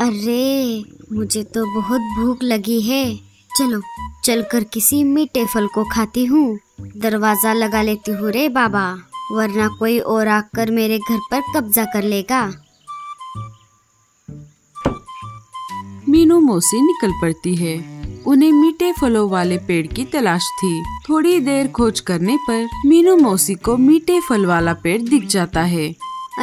अरे मुझे तो बहुत भूख लगी है चलो चलकर किसी मीठे फल को खाती हूँ दरवाजा लगा लेती हूँ रे बाबा वरना कोई और आकर मेरे घर पर कब्जा कर लेगा मीनू मौसी निकल पड़ती है उन्हें मीठे फलों वाले पेड़ की तलाश थी थोड़ी देर खोज करने पर मीनू मौसी को मीठे फल वाला पेड़ दिख जाता है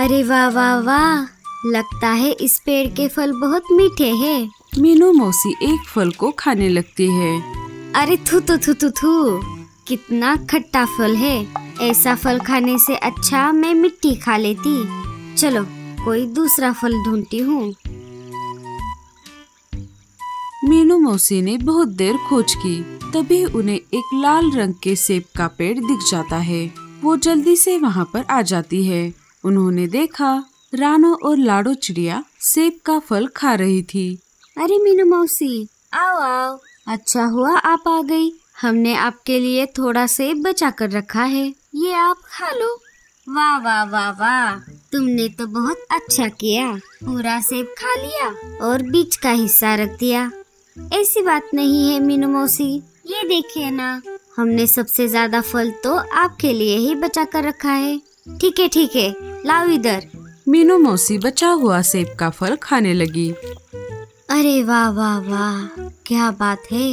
अरे वाह वाह वाह लगता है इस पेड़ के फल बहुत मीठे हैं। मीनू मौसी एक फल को खाने लगती है अरे थू तो थू थू तो थू कितना खट्टा फल है ऐसा फल खाने से अच्छा मैं मिट्टी खा लेती चलो कोई दूसरा फल ढूंढती हूँ मीनू मौसी ने बहुत देर खोज की तभी उन्हें एक लाल रंग के सेब का पेड़ दिख जाता है वो जल्दी से वहाँ पर आ जाती है उन्होंने देखा रानो और लाडो चिड़िया सेब का फल खा रही थी अरे मीनू मौसी आओ आओ अच्छा हुआ आप आ गई हमने आपके लिए थोड़ा सेब बचा कर रखा है ये आप खा लो वाह वाह वाह वाह तुमने तो बहुत अच्छा किया पूरा सेब खा लिया और बीच का हिस्सा रख दिया ऐसी बात नहीं है मीनू मौसी ये देखिए ना हमने सबसे ज्यादा फल तो आपके लिए ही बचा कर रखा है ठीक है ठीक है लाओ इधर मीनू मौसी बचा हुआ सेब का फल खाने लगी अरे वाह वाह वाह क्या बात है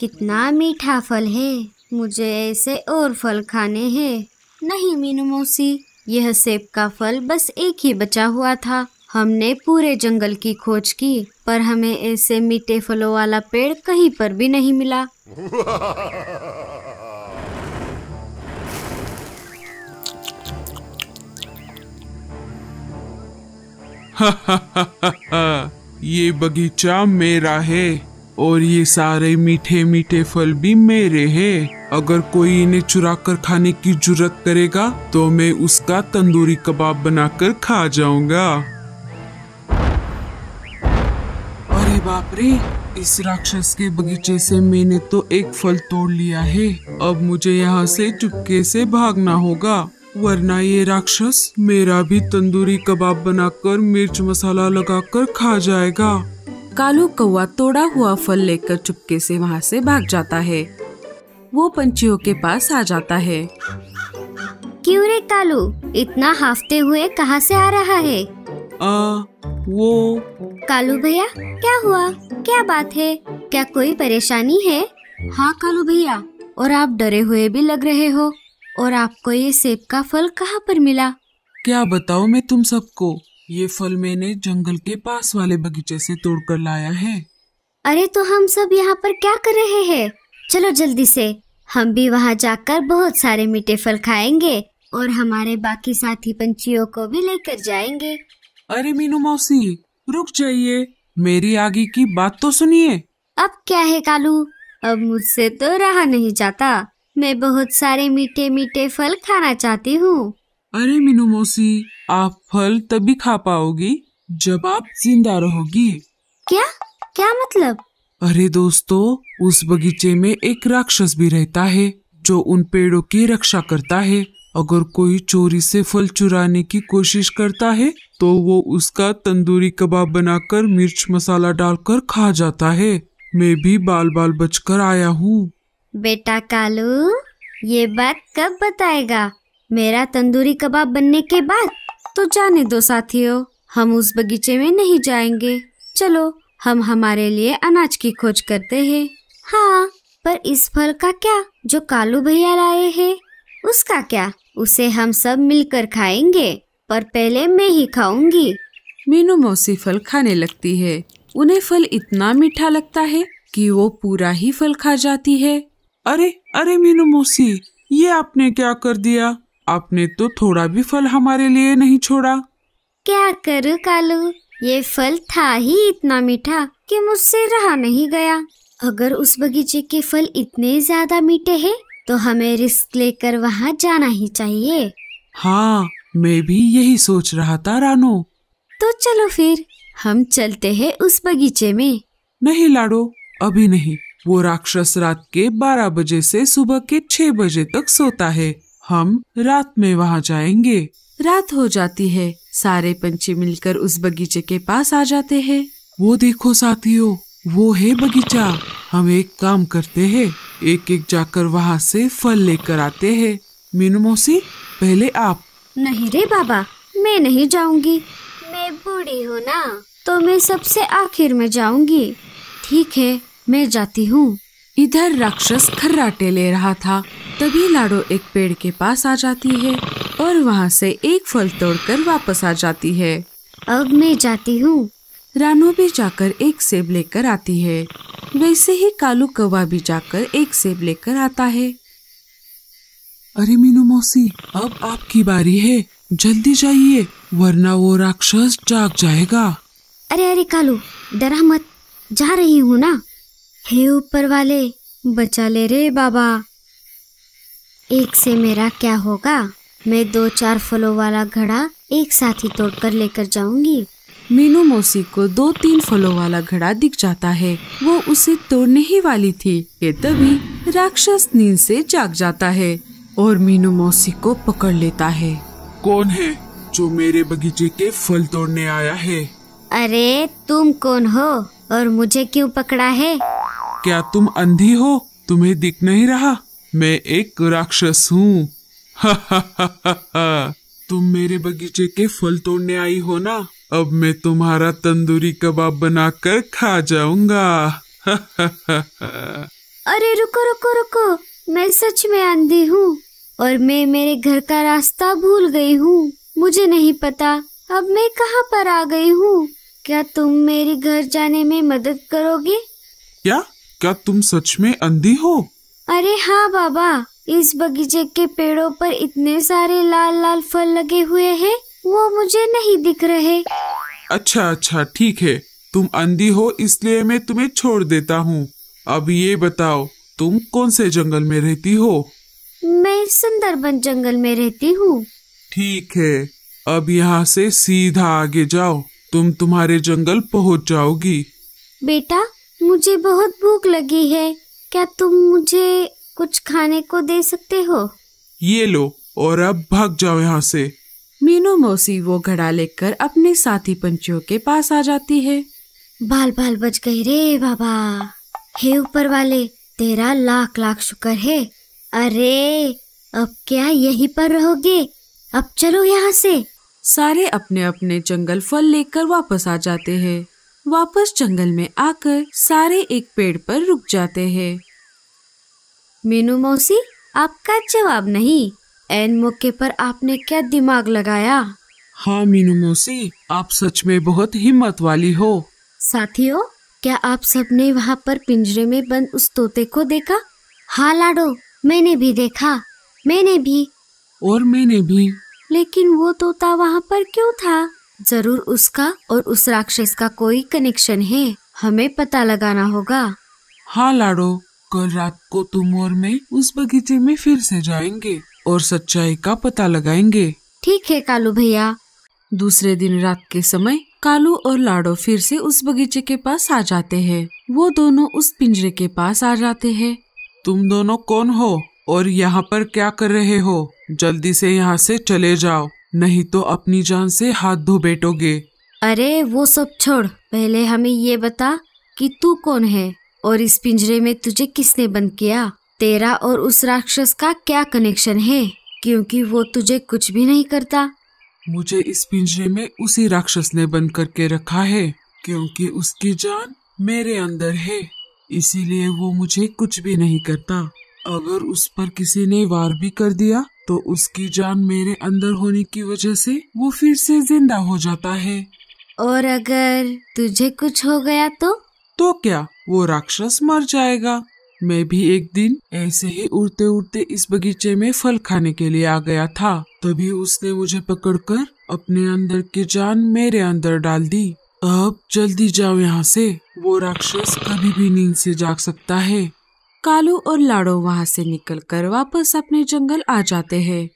कितना मीठा फल है मुझे ऐसे और फल खाने हैं नहीं मीनू मौसी यह सेब का फल बस एक ही बचा हुआ था हमने पूरे जंगल की खोज की पर हमें ऐसे मीठे फलों वाला पेड़ कहीं पर भी नहीं मिला ये बगीचा मेरा है और ये सारे मीठे मीठे फल भी मेरे हैं। अगर कोई इन्हें चुरा कर खाने की जरूरत करेगा तो मैं उसका तंदूरी कबाब बनाकर खा जाऊंगा अरे बाप रे इस राक्षस के बगीचे से मैंने तो एक फल तोड़ लिया है अब मुझे यहाँ से चुपके से भागना होगा वरना ये राक्षस मेरा भी तंदूरी कबाब बनाकर मिर्च मसाला लगाकर खा जाएगा कालू कौआ तोड़ा हुआ फल लेकर चुपके से वहाँ से भाग जाता है वो पंछियों के पास आ जाता है क्यों रे कालू इतना हाफते हुए कहाँ से आ रहा है आ वो कालू भैया क्या हुआ क्या बात है क्या कोई परेशानी है हाँ कालू भैया और आप डरे हुए भी लग रहे हो और आपको ये सेब का फल कहाँ पर मिला क्या बताओ मैं तुम सबको ये फल मैंने जंगल के पास वाले बगीचे से तोड़कर लाया है अरे तो हम सब यहाँ पर क्या कर रहे हैं चलो जल्दी से हम भी वहाँ जाकर बहुत सारे मीठे फल खाएंगे और हमारे बाकी साथी पंछियों को भी लेकर जाएंगे अरे मीनू मौसी रुक जाइए मेरी आगे की बात तो सुनिए अब क्या है कालू अब मुझसे तो रहा नहीं जाता मैं बहुत सारे मीठे मीठे फल खाना चाहती हूँ अरे मीनू मौसी आप फल तभी खा पाओगी जब आप जिंदा रहोगी क्या क्या मतलब अरे दोस्तों उस बगीचे में एक राक्षस भी रहता है जो उन पेड़ों की रक्षा करता है अगर कोई चोरी से फल चुराने की कोशिश करता है तो वो उसका तंदूरी कबाब बनाकर मिर्च मसाला डालकर खा जाता है मैं भी बाल बाल बचकर आया हूँ बेटा कालू ये बात कब बताएगा मेरा तंदूरी कबाब बनने के बाद तो जाने दो साथियों हम उस बगीचे में नहीं जाएंगे चलो हम हमारे लिए अनाज की खोज करते हैं हाँ पर इस फल का क्या जो कालू भैया लाए हैं उसका क्या उसे हम सब मिलकर खाएंगे पर पहले मैं ही खाऊंगी मीनू मौसी फल खाने लगती है उन्हें फल इतना मीठा लगता है कि वो पूरा ही फल खा जाती है अरे अरे मीनू मौसी ये आपने क्या कर दिया आपने तो थोड़ा भी फल हमारे लिए नहीं छोड़ा क्या करूं कालू ये फल था ही इतना मीठा कि मुझसे रहा नहीं गया अगर उस बगीचे के फल इतने ज्यादा मीठे हैं तो हमें रिस्क लेकर वहाँ जाना ही चाहिए हाँ मैं भी यही सोच रहा था रानो तो चलो फिर हम चलते हैं उस बगीचे में नहीं लाडो अभी नहीं वो राक्षस रात के 12 बजे से सुबह के 6 बजे तक सोता है हम रात में वहाँ जाएंगे रात हो जाती है सारे पंछी मिलकर उस बगीचे के पास आ जाते हैं वो देखो साथियों वो है बगीचा हम एक काम करते हैं एक एक जाकर वहाँ से फल लेकर आते हैं मीनू मौसी पहले आप नहीं रे बाबा मैं नहीं जाऊंगी मैं बूढ़ी हूँ ना तो मैं सबसे आखिर में जाऊंगी ठीक है मैं जाती हूँ इधर राक्षस खर्राटे ले रहा था तभी लाडो एक पेड़ के पास आ जाती है और वहाँ से एक फल तोड़कर वापस आ जाती है अब मैं जाती हूँ रानो भी जाकर एक सेब लेकर आती है वैसे ही कालू कौवा भी जाकर एक सेब लेकर आता है अरे मीनू मौसी अब आपकी बारी है जल्दी जाइए वरना वो राक्षस जाग जाएगा अरे अरे कालू डरा मत जा रही हूँ ना हे ऊपर वाले बचा ले रे बाबा एक से मेरा क्या होगा मैं दो चार फलों वाला घड़ा एक साथ ही तोड़कर लेकर जाऊंगी मीनू मौसी को दो तीन फलों वाला घड़ा दिख जाता है वो उसे तोड़ने ही वाली थी ये तभी राक्षस नींद से जाग जाता है और मीनू मौसी को पकड़ लेता है कौन है जो मेरे बगीचे के फल तोड़ने आया है अरे तुम कौन हो और मुझे क्यों पकड़ा है क्या तुम अंधी हो तुम्हें दिख नहीं रहा मैं एक राक्षस हूँ तुम मेरे बगीचे के फल तोड़ने आई हो ना अब मैं तुम्हारा तंदूरी कबाब बनाकर खा जाऊंगा अरे रुको रुको रुको मैं सच में अंधी हूँ और मैं मेरे घर का रास्ता भूल गई हूँ मुझे नहीं पता अब मैं कहाँ पर आ गई हूँ क्या तुम मेरे घर जाने में मदद करोगे क्या क्या तुम सच में अंधी हो अरे हाँ बाबा इस बगीचे के पेड़ों पर इतने सारे लाल लाल फल लगे हुए हैं वो मुझे नहीं दिख रहे अच्छा अच्छा ठीक है तुम अंधी हो इसलिए मैं तुम्हें छोड़ देता हूँ अब ये बताओ तुम कौन से जंगल में रहती हो मैं सुंदरबन जंगल में रहती हूँ ठीक है अब यहाँ से सीधा आगे जाओ तुम तुम्हारे जंगल पहुँच जाओगी बेटा मुझे बहुत भूख लगी है क्या तुम मुझे कुछ खाने को दे सकते हो ये लो और अब भाग जाओ यहाँ से मीनू मौसी वो घड़ा लेकर अपने साथी पंछियों के पास आ जाती है बाल बाल बच गई रे बाबा हे ऊपर वाले तेरा लाख लाख शुक्र है अरे अब क्या यही पर रहोगे अब चलो यहाँ से सारे अपने अपने जंगल फल लेकर वापस आ जाते हैं वापस जंगल में आकर सारे एक पेड़ पर रुक जाते हैं मीनू मौसी आपका जवाब नहीं एन मौके पर आपने क्या दिमाग लगाया हाँ मीनू मौसी आप सच में बहुत हिम्मत वाली हो साथियों क्या आप सबने वहाँ पर पिंजरे में बंद उस तोते को देखा हाँ लाडो मैंने भी देखा मैंने भी और मैंने भी लेकिन वो तोता वहाँ पर क्यों था जरूर उसका और उस राक्षस का कोई कनेक्शन है हमें पता लगाना होगा हाँ लाडो कल रात को तुम और मैं उस बगीचे में फिर से जाएंगे और सच्चाई का पता लगाएंगे ठीक है कालू भैया दूसरे दिन रात के समय कालू और लाडो फिर से उस बगीचे के पास आ जाते हैं वो दोनों उस पिंजरे के पास आ जाते हैं तुम दोनों कौन हो और यहाँ पर क्या कर रहे हो जल्दी से यहाँ से चले जाओ नहीं तो अपनी जान से हाथ धो बैठोगे अरे वो सब छोड़ पहले हमें ये बता कि तू कौन है और इस पिंजरे में तुझे किसने बंद किया तेरा और उस राक्षस का क्या कनेक्शन है क्योंकि वो तुझे कुछ भी नहीं करता मुझे इस पिंजरे में उसी राक्षस ने बंद करके रखा है क्योंकि उसकी जान मेरे अंदर है इसीलिए वो मुझे कुछ भी नहीं करता अगर उस पर किसी ने वार भी कर दिया तो उसकी जान मेरे अंदर होने की वजह से वो फिर से जिंदा हो जाता है और अगर तुझे कुछ हो गया तो तो क्या वो राक्षस मर जाएगा मैं भी एक दिन ऐसे ही उड़ते उड़ते इस बगीचे में फल खाने के लिए आ गया था तभी उसने मुझे पकड़कर अपने अंदर की जान मेरे अंदर डाल दी अब जल्दी जाओ यहाँ से वो राक्षस कभी भी नींद से जाग सकता है कालू और लाडो वहाँ से निकलकर वापस अपने जंगल आ जाते हैं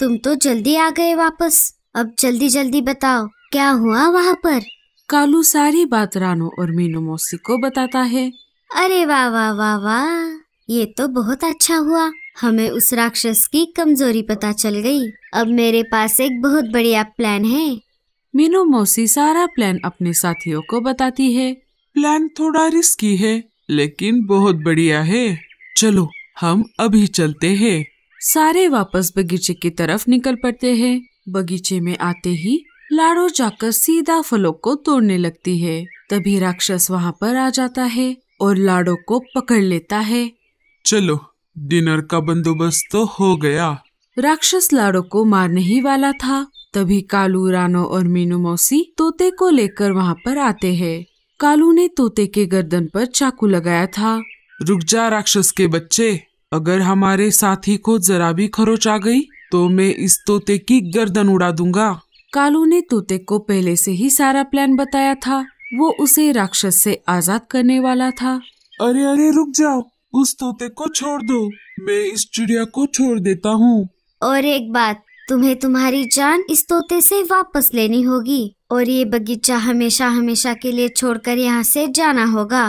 तुम तो जल्दी आ गए वापस अब जल्दी जल्दी बताओ क्या हुआ वहाँ पर कालू सारी बात रानो और मीनू मौसी को बताता है अरे वाह वाह वाह वाह ये तो बहुत अच्छा हुआ हमें उस राक्षस की कमजोरी पता चल गई अब मेरे पास एक बहुत बढ़िया प्लान है मीनू मौसी सारा प्लान अपने साथियों को बताती है प्लान थोड़ा रिस्की है लेकिन बहुत बढ़िया है चलो हम अभी चलते हैं सारे वापस बगीचे की तरफ निकल पड़ते हैं बगीचे में आते ही लाड़ो जाकर सीधा फलों को तोड़ने लगती है तभी राक्षस वहाँ पर आ जाता है और लाड़ो को पकड़ लेता है चलो डिनर का बंदोबस्त तो हो गया राक्षस लाड़ो को मारने ही वाला था तभी कालू रानो और मीनू मौसी तोते को लेकर वहाँ पर आते हैं कालू ने तोते के गर्दन पर चाकू लगाया था रुक जा राक्षस के बच्चे अगर हमारे साथी को जरा भी खरोच आ गई तो मैं इस तोते की गर्दन उड़ा दूंगा कालू ने तोते को पहले से ही सारा प्लान बताया था वो उसे राक्षस से आजाद करने वाला था अरे अरे रुक जाओ उस तोते को छोड़ दो मैं इस चिड़िया को छोड़ देता हूँ और एक बात तुम्हें तुम्हारी जान इस तोते से वापस लेनी होगी और ये बगीचा हमेशा हमेशा के लिए छोड़कर यहाँ से जाना होगा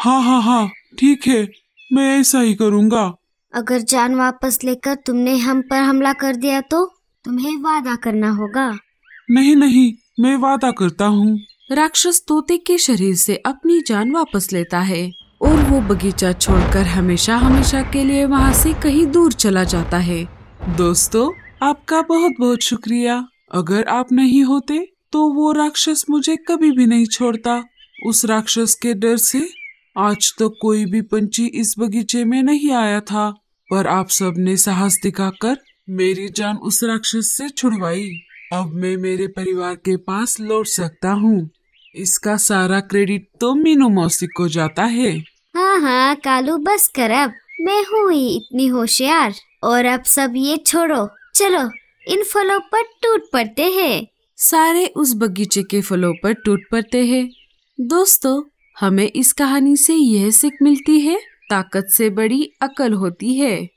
हाँ हाँ हाँ ठीक है मैं ऐसा ही करूँगा अगर जान वापस लेकर तुमने हम पर हमला कर दिया तो तुम्हें वादा करना होगा नहीं नहीं मैं वादा करता हूँ राक्षस तोते के शरीर से अपनी जान वापस लेता है और वो बगीचा छोड़कर हमेशा हमेशा के लिए वहाँ से कहीं दूर चला जाता है दोस्तों आपका बहुत बहुत शुक्रिया अगर आप नहीं होते तो वो राक्षस मुझे कभी भी नहीं छोड़ता उस राक्षस के डर से आज तक तो कोई भी पंछी इस बगीचे में नहीं आया था पर आप सब ने साहस दिखाकर मेरी जान उस राक्षस से छुड़वाई अब मैं मेरे परिवार के पास लौट सकता हूँ इसका सारा क्रेडिट तो मीनू मौसी को जाता है हाँ हाँ कालू बस कर अब मैं हूँ ही इतनी होशियार और अब सब ये छोड़ो चलो इन फलों पर टूट पड़ते हैं सारे उस बगीचे के फलों पर टूट पड़ते हैं दोस्तों हमें इस कहानी से यह सीख मिलती है ताकत से बड़ी अकल होती है